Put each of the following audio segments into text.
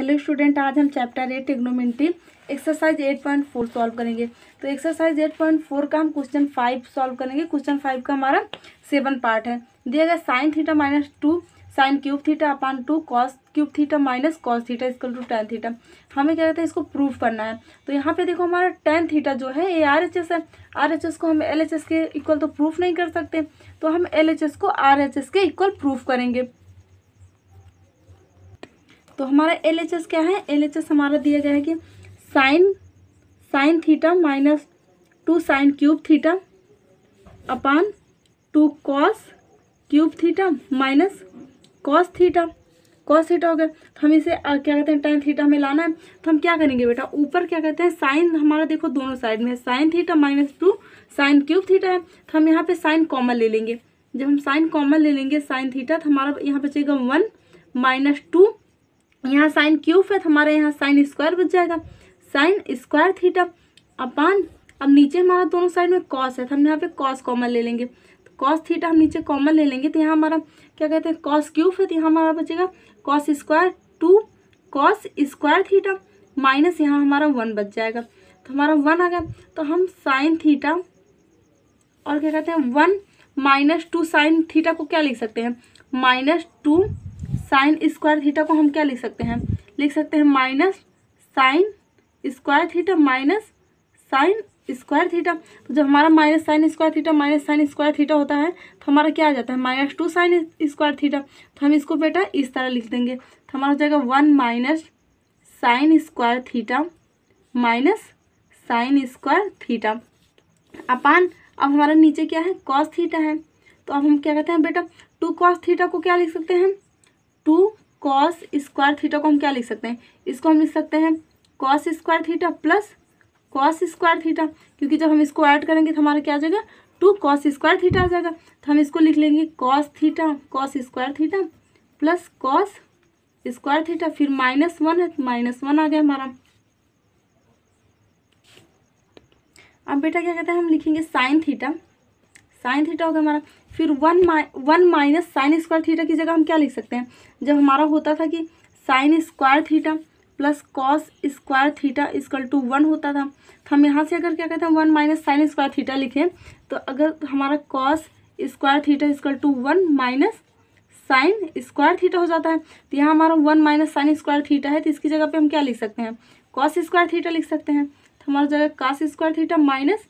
hello student आज हम chapter eight trigonometry exercise eight point four solve करेंगे तो एक्सरसाइज एट पॉइंट फोर का हम क्वेश्चन फाइव सॉल्व करेंगे क्वेश्चन फाइव का हमारा सेवन पार्ट है दिया गया sine theta minus two sine cube theta upon two cos cube theta minus cos theta equal to tan theta हमें क्या कहते हैं इसको प्रूफ करना है तो यहाँ पे देखो हमारा टेन थीटा जो है ये आर एच एस है आर एच एस को हम एल एच एस के इक्वल तो प्रूफ नहीं कर सकते तो हम एल एच एस को आर एच एस के इक्वल प्रूफ करेंगे तो हमारा एल क्या है एल हमारा दिया गया है कि sine sine theta minus two sine cube theta upon two cos cube theta minus cos theta cos theta हो गया तो हम इसे क्या कहते हैं टेन थीटा हमें लाना है तो हम क्या करेंगे बेटा ऊपर क्या कहते हैं साइन हमारा देखो दोनों साइड में sine theta minus two sine cube theta है तो हम यहाँ पे साइन कॉमन ले लेंगे जब हम साइन कॉमन ले लेंगे साइन थीटा तो हमारा यहाँ बचेगा वन माइनस टू यहाँ साइन क्यूब है तो हमारे यहाँ साइन स्क्वायर बच जाएगा साइन स्क्वायर थीटा अपान अब नीचे हमारा दोनों साइड में कॉस है तो हम यहाँ पे कॉस कॉमन ले लेंगे तो कॉस थीटा हम नीचे कॉमन ले लेंगे तो यहाँ हमारा क्या कहते हैं कॉस क्यूब है तो यहाँ हमारा बचेगा cos square two cos square theta minus यहाँ हमारा वन बच जाएगा तो हमारा वन आ गया तो हम साइन थीटा और क्या कहते हैं one minus two sine theta को क्या लिख सकते हैं minus two sine square theta को हम क्या लिख सकते हैं लिख सकते हैं minus sine square theta minus sine square theta तो जब हमारा minus sine square theta minus sine square theta होता है तो हमारा क्या आ जाता है minus two sine square theta तो हम इसको बेटा इस तरह लिख देंगे तो हमारा हो जाएगा one minus sine square theta minus sine square theta upon अब हमारा नीचे क्या है कॉस थीटा है तो अब हम क्या कहते हैं बेटा टू कॉस थीटा को क्या लिख सकते हैं टू कॉस स्क्वायर थीटा को हम क्या लिख सकते हैं इसको हम लिख सकते हैं cos square theta plus cos square theta क्योंकि जब हम इसको ऐड करेंगे तो हमारा क्या आ जाएगा टू कॉस स्क्वायर थीटा आ जाएगा तो हम इसको लिख लेंगे cos theta cos square theta plus cos square theta फिर माइनस वन है तो माइनस वन आ गया हमारा अब बेटा क्या कहते हैं हम लिखेंगे साइन थीटा साइन थीटा हो गया हमारा फिर one minus one minus sine square theta की जगह हम क्या लिख सकते हैं जब हमारा होता था कि sine square theta plus cos square theta equal to one होता था तो हम यहाँ से अगर क्या कहते हैं one minus sine square theta लिखें तो अगर हमारा cos square theta equal to one minus sine square theta हो जाता है तो यहाँ हमारा one minus sine square theta है तो इसकी जगह पे हम क्या लिख सकते हैं कॉस स्क्वायर थीटा लिख सकते हैं तो हमारा जगह cos square theta minus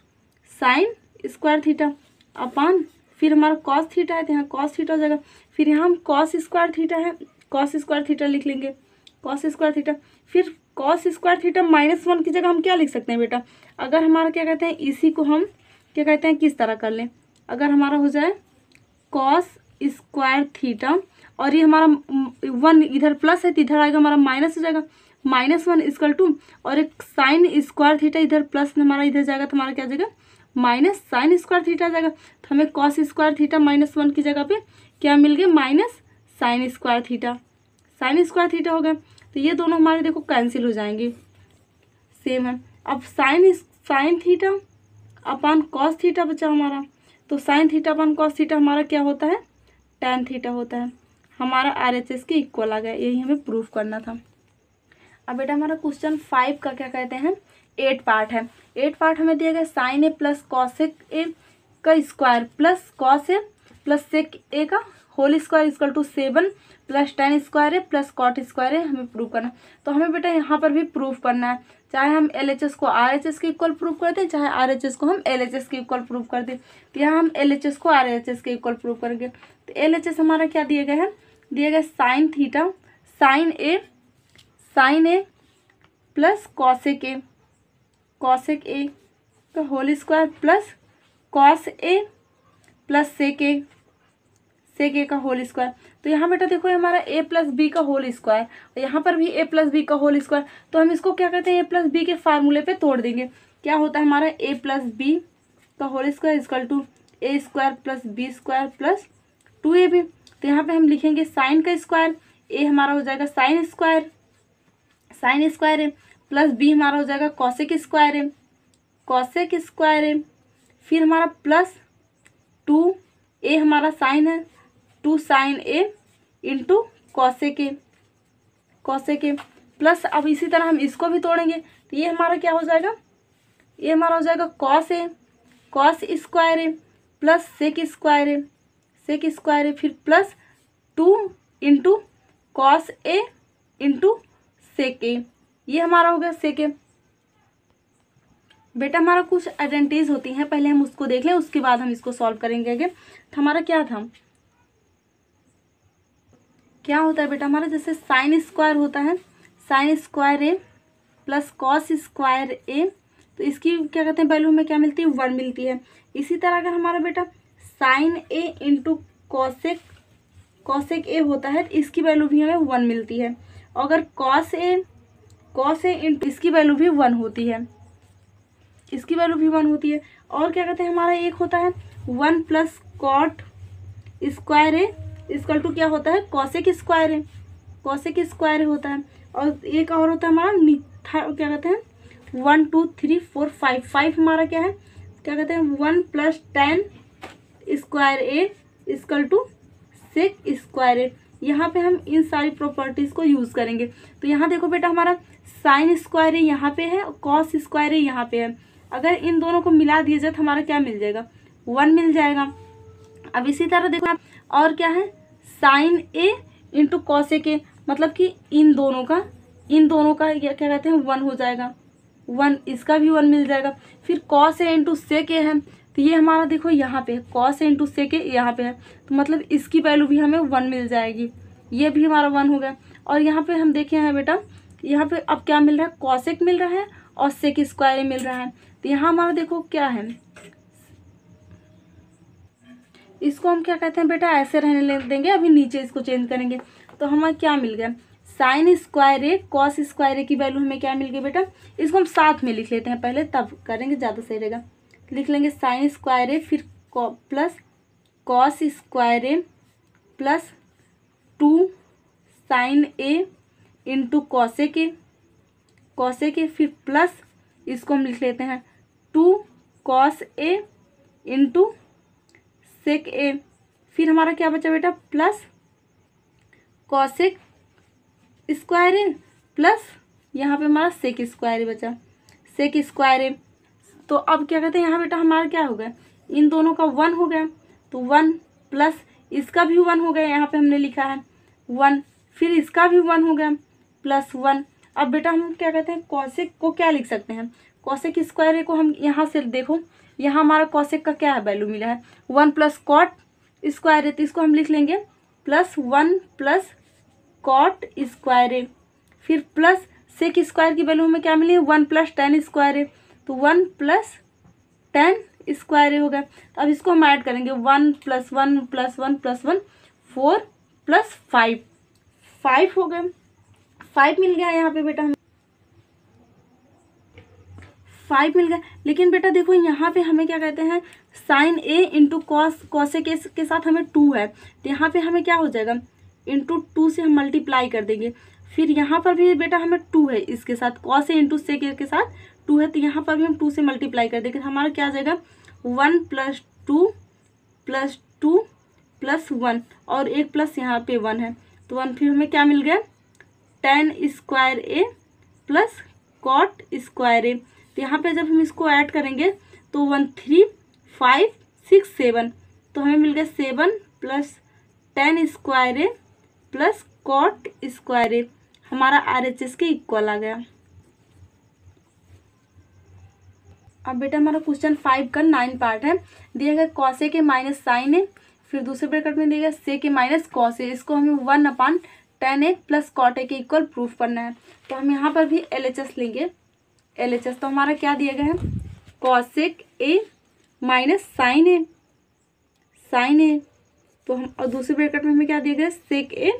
sine square theta upon फिर हमारा कॉस थीटा है तो यहाँ कॉस थीटा हो जाएगा फिर यहाँ हम कॉस स्क्वायर थीटा है कॉस स्क्वायर थीटा लिख लेंगे कॉस स्क्वायर थीटा फिर cos square theta minus one की जगह हम क्या लिख सकते हैं बेटा अगर हमारा क्या कहते हैं इसी को हम क्या कहते हैं किस तरह कर लें अगर हमारा हो जाए कॉस स्क्वायर थीटा और ये हमारा वन इधर प्लस है तो इधर आएगा हमारा माइनस हो जाएगा माइनस वन स्क्वायर टू और एक साइन स्क्वायर थीटा इधर प्लस हमारा इधर जाएगा तो हमारा क्या जाएगा माइनस साइन स्क्वायर थीटा जाएगा तो हमें cos square theta minus one की जगह पे क्या मिल गया minus sine square theta sine square theta हो गया तो ये दोनों हमारे देखो कैंसिल हो जाएंगे सेम है अब sine sine theta upon cos theta बचा हमारा तो sine theta upon cos theta हमारा क्या होता है टेन थीटा होता है हमारा आर एच एस के इक्वल आ गया यही हमें प्रूफ करना था अब बेटा हमारा क्वेश्चन फाइव का क्या कहते हैं एट पार्ट है एट पार्ट हमें दिया गया sine A plus cosec A का square plus cos A plus sec A का whole square equal to seven plus tan square है प्लस कॉट स्क्वायर है हमें प्रूव करना तो हमें बेटा यहाँ पर भी प्रूफ करना है चाहे हम एल एच एस को आर एच एस के इक्वल प्रूफ कर दें चाहे आर एच एस को हम एल एच एस के इक्वल प्रूफ कर दें तो यहाँ हम एल एच एस को आर एच एस के इक्वल प्रूफ करेंगे तो एल एच एस हमारा क्या दिया गया है दिया गया sine theta sine A sine A plus cosec A cosec A का whole square plus cos A plus sec A sec A का होल स्क्वायर तो यहाँ बेटा देखो हमारा ए प्लस बी का होल स्क्वायर और यहाँ पर भी ए प्लस बी का होल स्क्वायर तो हम इसको क्या कहते हैं ए प्लस बी के फार्मूले पे तोड़ देंगे क्या होता है हमारा ए प्लस बी का whole square equal to A square plus B square plus two A B तो यहाँ पर हम लिखेंगे साइन का स्क्वायर ए हमारा हो जाएगा साइन स्क्वायर साइन स्क्वायर है प्लस बी हमारा हो जाएगा cosec square M cosec square M फिर हमारा प्लस टू ए हमारा साइन है two sine A into cosec के कॉसेक के प्लस अब इसी तरह हम इसको भी तोड़ेंगे तो ये हमारा क्या हो जाएगा ये हमारा हो जाएगा cos A cos square A plus sec square A sec square A फिर plus two into cos A into sec A ये हमारा हो गया सेकेंड बेटा हमारा कुछ आइडेंटिटीज होती हैं पहले हम उसको देख लें उसके बाद हम इसको सॉल्व करेंगे अगेन तो हमारा क्या था क्या होता है बेटा हमारा जैसे साइन स्क्वायर होता है sine square A plus cos square A तो इसकी क्या कहते हैं वैल्यू हमें क्या मिलती है वन मिलती है इसी तरह अगर हमारा बेटा sine A into cosec cosec A होता है तो इसकी वैल्यू भी हमें वन मिलती है अगर कॉस ए कॉस है इंटू इसकी वैल्यू भी वन होती है इसकी वैल्यू भी वन होती है और क्या कहते हैं हमारा एक होता है one plus cot square A equal to क्या होता है कौशिक स्क्वायर है कौशिक स्क्वायर होता है और एक और होता है हमारा था क्या कहते हैं one two three four five five हमारा क्या है क्या कहते हैं one plus tan square A equal to sec square A यहाँ पे हम इन सारी प्रॉपर्टीज़ को यूज़ करेंगे तो यहाँ देखो बेटा हमारा साइन स्क्वायर है यहाँ पे है और कॉस स्क्वायर है यहाँ पे है अगर इन दोनों को मिला दिया जाए तो हमारा क्या मिल जाएगा वन मिल जाएगा अब इसी तरह देखो आप और क्या है sine A into cos A के मतलब कि इन दोनों का इन दोनों का क्या कहते हैं वन हो जाएगा वन इसका भी वन मिल जाएगा फिर कॉस ए इंटू से के है तो ये हमारा देखो यहाँ पे कॉस ए इंटू से के यहाँ पे है तो मतलब इसकी वैल्यू भी हमें वन मिल जाएगी ये भी हमारा वन हो गया और यहाँ पे हम देखे हैं बेटा यहाँ पे अब क्या मिल रहा है कॉसेक मिल रहा है और सेक स्क्वायर मिल रहा है तो यहाँ हमारा देखो क्या है इसको हम क्या कहते हैं बेटा ऐसे रहने देंगे अभी नीचे इसको चेंज करेंगे तो हमें क्या मिल गया sine square A cos square A की वैल्यू हमें क्या मिल गई बेटा इसको हम साथ में लिख लेते हैं पहले तब करेंगे ज़्यादा सही रहेगा लिख लेंगे साइन स्क्वायर ए फिर plus cos square A plus two sine A into cosec कौसे के फिर प्लस इसको हम लिख लेते हैं two cos A into sec A फिर हमारा क्या बचा बेटा plus cosec square A plus यहाँ पे हमारा सेक स्क्वायर बचा सेक स्क्वायर ए तो अब क्या कहते हैं यहाँ बेटा हमारा क्या हो गया इन दोनों का वन हो गया तो वन प्लस इसका भी वन हो गया यहाँ पे हमने लिखा है वन फिर इसका भी वन हो गया प्लस वन अब बेटा हम क्या कहते हैं कौशिक को क्या लिख सकते हैं कौशिक स्क्वायर को हम यहाँ से देखो यहाँ हमारा कौशिक का क्या है वैल्यू मिला है वन प्लस कॉट स्क्वायर है तो इसको हम लिख लेंगे plus one plus cot square है फिर प्लस सेक स्क्वायर की वैल्यू हमें क्या मिली वन प्लस टेन स्क्वायर है तो वन प्लस टेन स्क्वायर हो गया तो अब इसको हम ऐड करेंगे one plus one plus one plus one four plus five five हो गए फाइव मिल गया यहाँ पे बेटा हमें फाइव मिल गया लेकिन बेटा देखो यहाँ पे हमें क्या कहते हैं sine A into cos cosec, के साथ हमें टू है तो यहाँ पे हमें क्या हो जाएगा इंटू टू से हम मल्टीप्लाई कर देंगे फिर यहाँ पर भी बेटा हमें टू है इसके साथ कॉस ए इंटू से के साथ टू है तो यहाँ पर भी हम टू से मल्टीप्लाई कर देंगे तो हमारा क्या आ जाएगा one plus two plus two plus one और एक प्लस यहाँ पे वन है तो वन फिर हमें क्या मिल गया tan square A plus cot square A तो यहाँ पे जब हम इसको ऐड करेंगे तो one three five six seven तो हमें मिल गया seven plus tan square A plus cot square A हमारा आर एच एस के इक्वल आ गया अब बेटा हमारा क्वेश्चन फाइव का नाइन पार्ट है दिया गया कॉसे के माइनस साइन है फिर दूसरे ब्रेकट में दिया गया से के माइनस कॉसे इसको हमें one upon tan A plus cot A के इक्वल प्रूफ करना है तो हम यहाँ पर भी एल एच एस लेंगे एल एच एस तो हमारा क्या दिया गया है cosec A minus sine A sine A तो हम और दूसरे ब्रैकेट में हमें क्या दिया गया सेक ए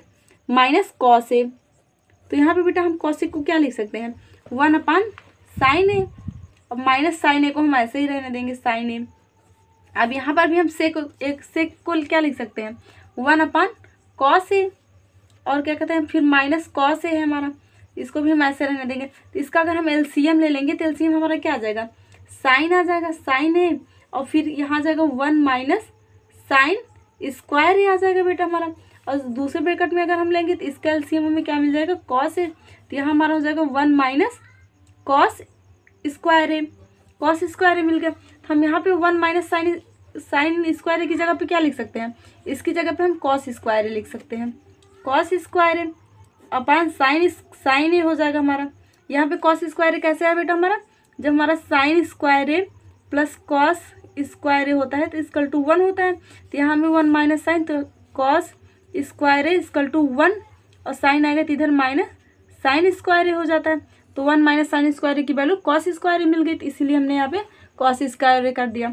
माइनस कॉस ए तो यहाँ पे बेटा हम कॉसिक को क्या लिख सकते हैं वन अपान साइन ए अब माइनस साइन ए को हम ऐसे ही रहने देंगे साइन ए अब यहाँ पर भी हम सेक एक सेक को क्या लिख सकते हैं वन अपान कॉस ए और क्या कहते हैं फिर माइनस कॉस ए है हमारा इसको भी हम ऐसे रहने देंगे तो इसका अगर हम एलसीएम ले लेंगे तो एलसीएम हमारा क्या आ जाएगा साइन आ जाएगा साइन ए और फिर यहाँ जाएगा one minus sine square A आ जाएगा बेटा हमारा और दूसरे ब्रेकट में अगर हम लेंगे तो इसका एलसीएम हमें क्या मिल जाएगा कॉस ए तो यहाँ हमारा हो जाएगा one minus cos square A cos square A मिल गया तो हम यहाँ पे one minus sine sine square की जगह पे क्या लिख सकते हैं इसकी जगह पे हम कॉस स्क्वायर लिख सकते हैं कॉस स्क्वायर है अपान साइन साइन ए हो जाएगा हमारा यहाँ पे कॉस स्क्वायर कैसे आया बेटा हमारा जब हमारा sine square A plus cos square A होता है तो इसकल टू वन होता है तो यहाँ में वन माइनस साइन तो cos square A equal to one और साइन आएगा तो इधर माइनस साइन स्क्वायर ए हो जाता है तो वन माइनस साइन स्क्वायर की वैल्यू कॉस स्क्वायर मिल गई तो इसीलिए हमने यहाँ पे कॉस स्क्वायर कर दिया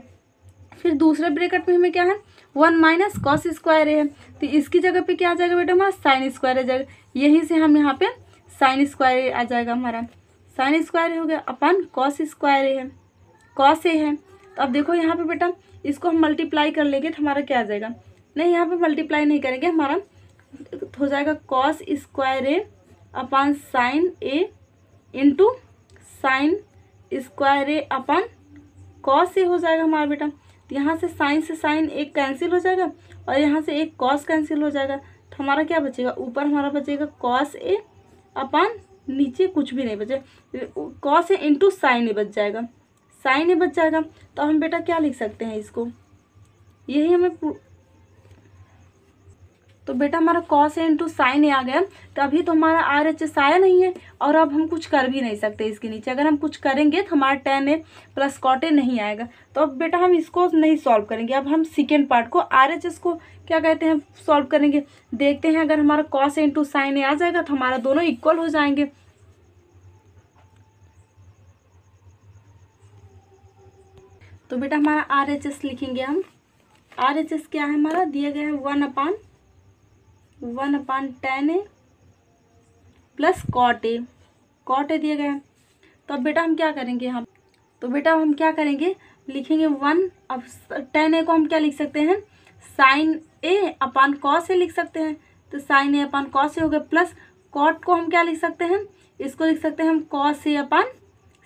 फिर दूसरे ब्रेकेट में हमें क्या है वन माइनस कॉस स्क्वायर है तो इसकी जगह पे क्या आ जाएगा बेटा हमारा साइन स्क्वायर आ जाएगा यहीं से हम यहाँ पे साइन स्क्वायर आ जाएगा हमारा साइन स्क्वायर हो गया अपन कॉस स्क्वायर है कॉस ए है तो अब देखो यहाँ पे बेटा इसको हम मल्टीप्लाई कर लेंगे तो हमारा क्या आ जाएगा नहीं यहाँ पे मल्टीप्लाई नहीं करेंगे हमारा हो जाएगा cos square A upon sine A into sine square A upon cos A हो जाएगा हमारा बेटा तो यहाँ से साइन से साइन एक कैंसिल हो जाएगा और यहाँ से एक कॉस कैंसिल हो जाएगा तो हमारा क्या बचेगा ऊपर हमारा बचेगा कॉस ए अपान नीचे कुछ भी नहीं बचेगा cos A into sine A बच जाएगा साइन ए बच जाएगा तो हम बेटा क्या लिख सकते हैं इसको यही हमें तो बेटा हमारा कॉस ए इंटू साइन आ गया तो अभी तो हमारा आर एच एस आया नहीं है और अब हम कुछ कर भी नहीं सकते इसके नीचे अगर हम कुछ करेंगे तो हमारा tan A plus cot A नहीं आएगा तो अब बेटा हम इसको नहीं सॉल्व करेंगे अब हम सेकेंड पार्ट को आर एच एस को क्या कहते हैं सॉल्व करेंगे देखते हैं अगर हमारा cos A into sine A आ जाएगा तो हमारा दोनों इक्वल हो जाएंगे तो बेटा हमारा आर एच एस लिखेंगे हम आर एच एस क्या है हमारा दिया गया है one upon one upon tan A plus cot A cot A दिए गए तो अब बेटा हम क्या करेंगे हम तो बेटा हम क्या करेंगे लिखेंगे वन अब टेन ए को हम क्या लिख सकते हैं साइन ए अपान कॉस ए लिख सकते हैं तो sign A upon cos A हो गया प्लस कॉट को हम क्या लिख सकते हैं इसको लिख सकते हैं हम कॉस ए अपान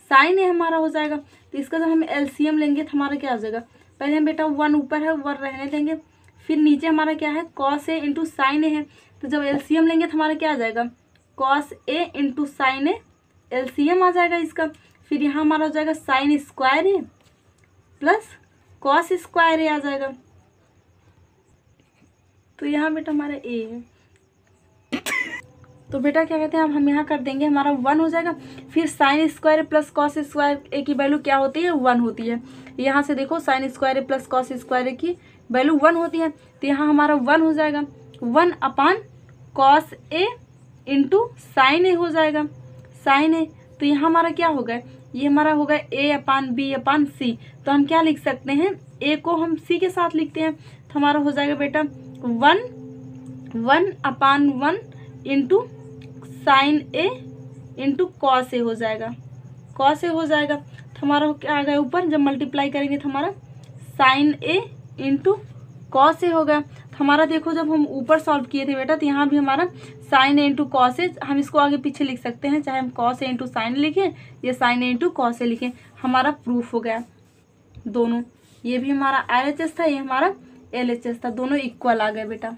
साइन ए हमारा हो जाएगा तो इसका जब हम एलसीएम लेंगे तो हमारा क्या हो जाएगा पहले हम बेटा वन ऊपर है वन रहने देंगे फिर नीचे हमारा क्या है cos A into sine A है तो जब एम लेंगे तो हमारा क्या आ जाएगा cos A into sine A M आ जाएगा इसका फिर यहाँ हमारा हो जाएगा sine square A plus cos square A आ जाएगा तो यहाँ बेटा हमारा ए है तो बेटा क्या कहते हैं अब हम यहाँ कर देंगे हमारा वन हो जाएगा फिर sine square plus cos square A की वैल्यू क्या होती है वन होती है यहाँ से देखो sine square plus cos square की वैल्यू वन होती है तो यहाँ हमारा वन हो जाएगा one upon cos A into sine A हो जाएगा साइन ए तो यहाँ हमारा क्या होगा ये हमारा होगा ए अपान बी अपान सी तो हम क्या लिख सकते हैं ए को हम सी के साथ लिखते हैं तो हमारा हो जाएगा बेटा one one upon one into sine A into cos A हो जाएगा कॉस ए हो जाएगा तो हमारा क्या आ गया ऊपर जब मल्टीप्लाई करेंगे तो हमारा साइन ए इंटू कॉस से हो गया तो हमारा देखो जब हम ऊपर सॉल्व किए थे बेटा तो यहाँ भी हमारा sine A into cos A हम इसको आगे पीछे लिख सकते हैं चाहे हम कॉस ए इंटू साइन लिखें या sine A into cos A लिखें हमारा प्रूफ हो गया दोनों ये भी हमारा आर एच एस था ये हमारा एल एच एस था दोनों इक्वल आ गए बेटा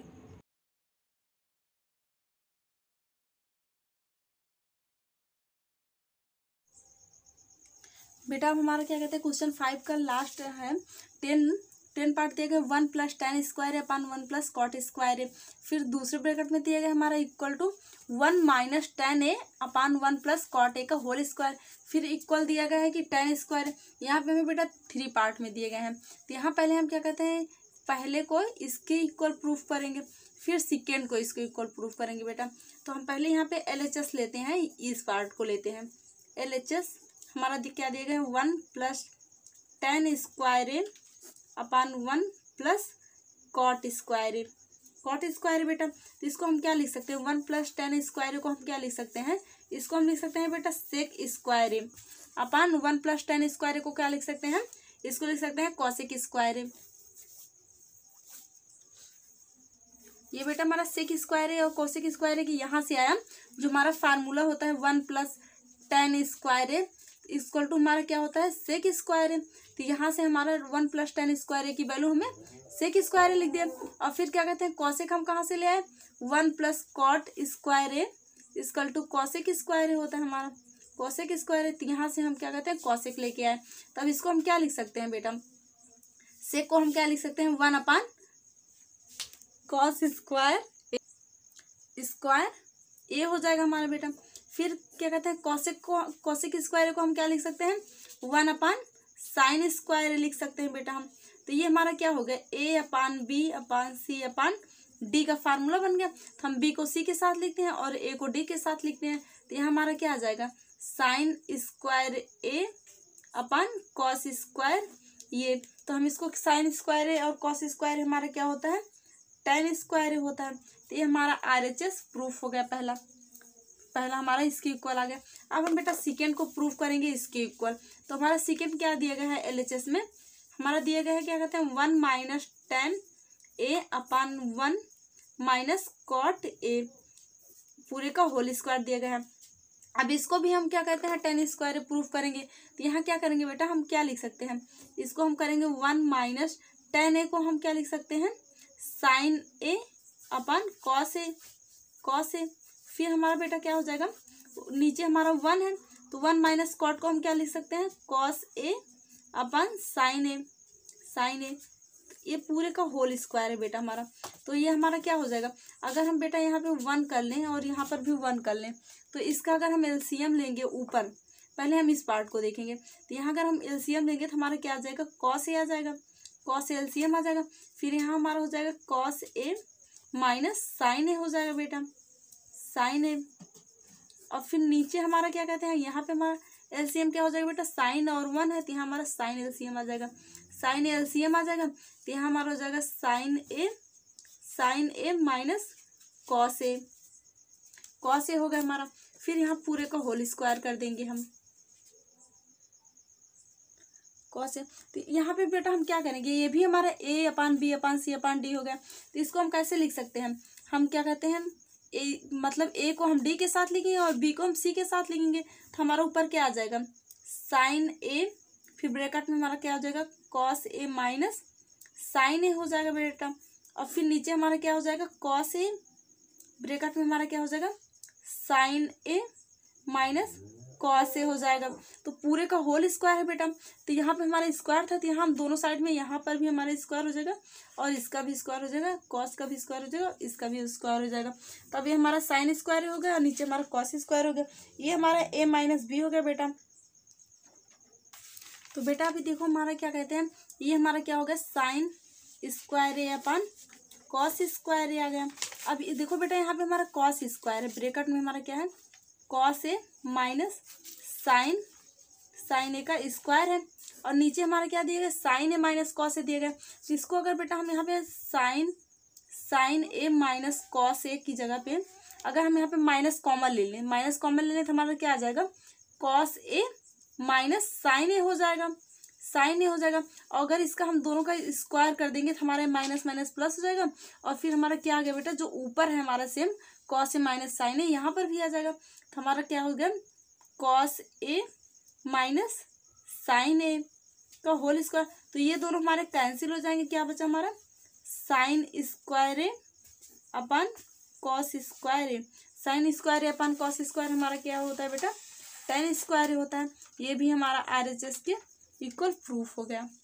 बेटा अब हमारा क्या कहते हैं क्वेश्चन फाइव का लास्ट है टेन टेन पार्ट दिया गया one plus tan square upon one plus cot square है फिर दूसरे ब्रैकेट में दिया गया हमारा equal to one minus tan A upon one plus cot A का होल स्क्वायर फिर इक्वल दिया गया है कि टेन स्क्वायर यहाँ पे हमें बेटा थ्री पार्ट में दिए गए हैं तो यहाँ पहले हम क्या कहते हैं पहले को इसके इक्वल प्रूफ करेंगे फिर सेकेंड को इसको इक्वल प्रूफ करेंगे बेटा तो हम पहले यहाँ पे एल लेते हैं इस पार्ट को लेते हैं एल हमारा क्या दिया गया है one plus tan square A upon one plus cot square cot square बेटा तो इसको हम क्या लिख सकते हैं वन प्लस टेन स्क्वायर को हम क्या लिख सकते हैं इसको हम लिख सकते हैं बेटा sec square upon one plus tan square को क्या लिख सकते हैं इसको लिख सकते हैं कॉसिक स्क्वायर ये बेटा हमारा सेक स्क्वायर है और कौशिक स्क्वायर है कि यहाँ से आया जो हमारा फार्मूला होता है one plus tan square equal to हमारा क्या होता है सेक स्क्वायर है तो यहाँ से हमारा one plus tan square A की वैल्यू हमें सेक स्क्वायर ए लिख दिया और फिर क्या कहते हैं कौशिक हम कहाँ से ले आए one plus cot square A equal to cosec square A होता है हमारा कौशिक स्क्वायर है तो यहाँ से हम क्या कहते हैं कौशिक लेके आए तब तो इसको हम क्या लिख सकते हैं बेटा सेक को हम क्या लिख सकते हैं one upon cos square square A हो जाएगा हमारा बेटा फिर क्या कहते हैं कौशिक को कौशिक स्क्वायर को हम क्या लिख सकते हैं वन अपान साइन स्क्वायर लिख सकते हैं बेटा हम तो ये हमारा क्या हो गया A upon B upon C upon D का फार्मूला बन गया तो हम बी को सी के साथ लिखते हैं और ए को डी के साथ लिखते हैं तो यह हमारा क्या आ जाएगा sine square A upon cos square ये तो हम इसको साइन स्क्वायर ए और कॉस स्क्वायर हमारा क्या होता है टेन स्क्वायर होता है तो ये हमारा आर एच एस प्रूफ हो गया पहला पहला हमारा इसके इक्वल आ गया अब हम बेटा सेकेंड को प्रूफ करेंगे इसके इक्वल तो हमारा सिकेंड क्या दिया गया है एल में हमारा दिया गया है क्या कहते हैं one minus tan A upon one minus cot A पूरे का होल स्क्वायर दिया गया है अब इसको भी हम क्या कहते हैं टेन स्क्वायर प्रूफ करेंगे तो यहाँ क्या करेंगे बेटा हम क्या लिख सकते हैं इसको हम करेंगे वन माइनस टेन ए को हम क्या लिख सकते हैं sine A upon cos A cos A फिर हमारा बेटा क्या हो जाएगा नीचे हमारा वन है तो वन माइनस कॉट को हम क्या लिख सकते हैं cos A upon sine A sine A ये पूरे का होल स्क्वायर है बेटा हमारा तो ये हमारा क्या हो जाएगा अगर हम बेटा यहाँ पे वन कर लें और यहाँ पर भी वन कर लें तो इसका अगर हम एलसीएम लेंगे ऊपर पहले हम इस पार्ट को देखेंगे तो यहाँ अगर हम एलसीएम लेंगे तो हमारा क्या आ जाएगा कॉस ए आ जाएगा कॉस एलसीएम आ जाएगा फिर यहाँ हमारा हो जाएगा cos A minus sine A हो जाएगा बेटा साइन ए और फिर नीचे हमारा क्या कहते हैं यहाँ पे हमारा एलसीएम क्या हो जाएगा बेटा साइन और वन है तो यहाँ हमारा साइन एलसीएम आ जाएगा साइन एलसीएम आ जाएगा तो यहाँ हमारा हो जाएगा sine A sine A minus cos A cos A हो गया हमारा फिर यहाँ पूरे को होल स्क्वायर कर देंगे हम कॉस ए तो यहाँ पे बेटा हम क्या करेंगे ये भी हमारा ए upon B upon C upon D हो गया तो इसको हम कैसे लिख सकते हैं हम क्या कहते हैं ए मतलब ए को हम डी के साथ लिखेंगे और बी को हम सी के साथ लिखेंगे तो हमारा ऊपर क्या आ जाएगा साइन ए फिर ब्रेकअट में हमारा क्या हो जाएगा cos A minus sine A हो जाएगा बेटा और फिर नीचे हमारा क्या हो जाएगा कॉस ए ब्रेकअट में हमारा क्या हो जाएगा साइन ए माइनस कॉस से हो जाएगा तो पूरे का होल स्क्वायर है बेटा तो यहाँ पे हमारा स्क्वायर था तो यहाँ हम दोनों साइड में यहाँ पर भी हमारा स्क्वायर हो जाएगा और इसका भी स्क्वायर हो जाएगा कॉस का भी स्क्वायर हो जाएगा इसका भी स्क्वायर हो जाएगा तो अभी हमारा साइन स्क्वायर हो गया और नीचे हमारा कॉस स्क्वायर हो गया ये हमारा ए माइनस बी हो गया बेटा तो बेटा अभी देखो हमारा क्या कहते हैं ये हमारा क्या हो गया sine square A upon cos square आ गया अब देखो बेटा यहाँ पे हमारा कॉस स्क्वायर है ब्रेकअट में हमारा क्या है cos A minus sine sine A का स्क्वायर है और नीचे हमारा क्या दिया गया sine A minus cos A दिया गया तो इसको अगर बेटा हम यहाँ पे sine sine A minus cos A की जगह पे अगर हम यहाँ पे माइनस कॉमन ले लें माइनस कॉमन ले लें तो हमारा क्या आ जाएगा cos A minus sine A हो जाएगा साइन ए हो जाएगा और अगर इसका हम दोनों का स्क्वायर कर देंगे तो हमारा माइनस माइनस प्लस हो जाएगा और फिर हमारा क्या आ गया बेटा जो ऊपर है हमारा same cos A minus sine है यहाँ पर भी आ जाएगा तो हमारा क्या हो गया cos A minus sine A का होल स्क्वायर तो ये दोनों हमारे कैंसिल हो जाएंगे क्या बचा हमारा sine square A upon cos square A sine square A upon cos square हमारा क्या होता है बेटा टेन स्क्वायर होता है ये भी हमारा आर एच एस के इक्वल प्रूफ हो गया